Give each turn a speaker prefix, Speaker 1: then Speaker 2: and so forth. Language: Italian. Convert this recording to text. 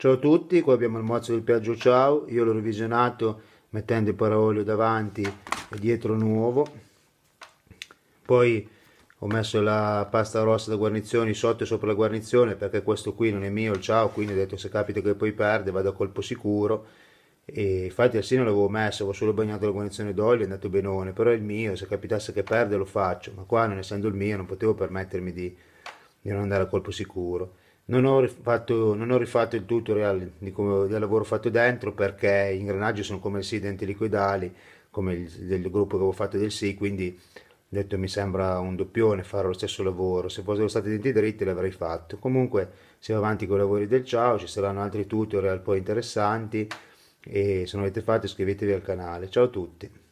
Speaker 1: Ciao a tutti, qui abbiamo il mozzo del Piaggio Ciao, io l'ho revisionato mettendo il paraolio davanti e dietro nuovo, poi ho messo la pasta rossa da guarnizioni sotto e sopra la guarnizione perché questo qui non è mio il Ciao, quindi ho detto se capita che poi perde vado a colpo sicuro, e infatti al sino l'avevo messo, avevo solo bagnato la guarnizione d'olio, è andato benone, però è il mio, se capitasse che perde lo faccio, ma qua non essendo il mio non potevo permettermi di, di non andare a colpo sicuro. Non ho, rifatto, non ho, rifatto, il tutorial come, del lavoro fatto dentro perché gli ingranaggi sono come sì, denti liquidali, come il, del gruppo che avevo fatto del sì, quindi detto mi sembra un doppione fare lo stesso lavoro, se fossero stati denti dritti l'avrei fatto. Comunque si va avanti con i lavori del ciao, ci saranno altri tutorial poi interessanti e se non avete fatto iscrivetevi al canale. Ciao a tutti!